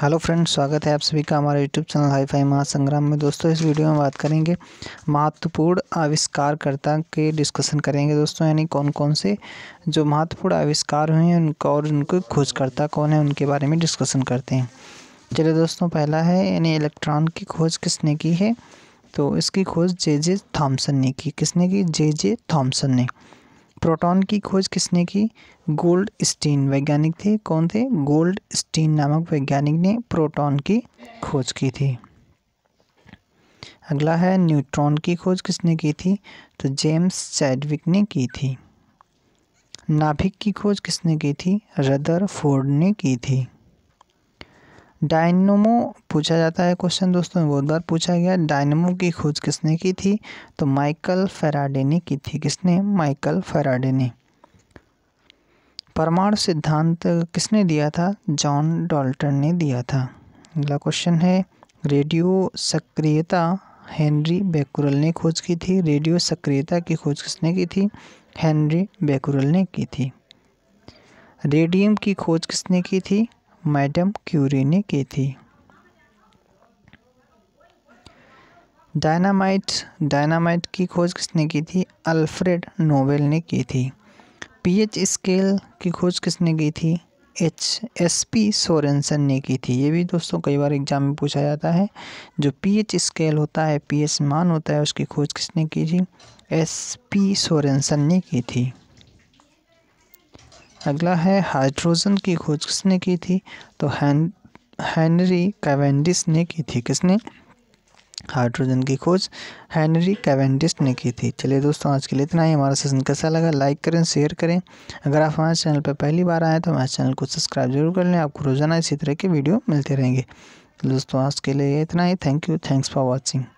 hello friends स्वागत है आप सभी का हमारे YouTube channel hi fi Mahasangram में दोस्तों इस वीडियो में बात करेंगे महत्वपूर्ण आविष्कारकर्ता के डिस्कशन करेंगे दोस्तों यानी कौन कौन से जो महत्वपूर्ण आविष्कार हुए हैं उनका और उनके खोजकर्ता कौन है उनके बारे में डिस्कशन करते हैं चलिए दोस्तों पहला है यानी इलेक्ट्रॉन की खोज किसने की है तो इसकी खोज जे जे थॉम्सन ने की किसने की जे जे थॉम्सन ने प्रोटॉन की खोज किसने की गोल्ड स्टीन वैज्ञानिक थे कौन थे गोल्ड स्टीन नामक वैज्ञानिक ने प्रोटॉन की खोज की थी अगला है न्यूट्रॉन की खोज किसने की थी तो जेम्स चैडविक ने की थी नाभिक की खोज किसने की थी रदर फोर्ड ने की थी डायनमो पूछा जाता है क्वेश्चन दोस्तों बहुत बार पूछा गया डायनमो की खोज किसने की थी तो माइकल फेराडे ने की थी किसने माइकल फेराडे ने परमाणु सिद्धांत किसने दिया था जॉन डॉल्टन ने दिया था अगला क्वेश्चन है रेडियो सक्रियता हेनरी बेकुरल ने खोज की थी रेडियो सक्रियता की खोज किसने की थी हेनरी बेकुरल ने की थी रेडियम की खोज किसने की थी मैडम क्यूरी ने की थी डायनामाइट डायनामाइट की खोज किसने की थी अल्फ्रेड नोवेल ने की थी पीएच स्केल की खोज किसने की थी एच एस पी सोरेंसन ने की थी ये भी दोस्तों कई बार एग्जाम में पूछा जाता है जो पीएच स्केल होता है पीएच मान होता है उसकी खोज किसने की थी एस पी सोरेंसन ने की थी अगला है हाइड्रोजन की खोज किसने की थी तो हैंनरी हैनरी कैवेंडिस ने की थी किसने हाइड्रोजन की खोज हैनरी कैवेंडिस ने की थी चलिए दोस्तों आज के लिए इतना ही हमारा सेशन कैसा लगा लाइक करें शेयर करें अगर आप हमारे चैनल पर पहली बार आए तो हमारे चैनल को सब्सक्राइब जरूर कर लें आपको रोज़ाना इसी तरह के वीडियो मिलते रहेंगे दोस्तों आज के लिए इतना ही thank you thanks for watching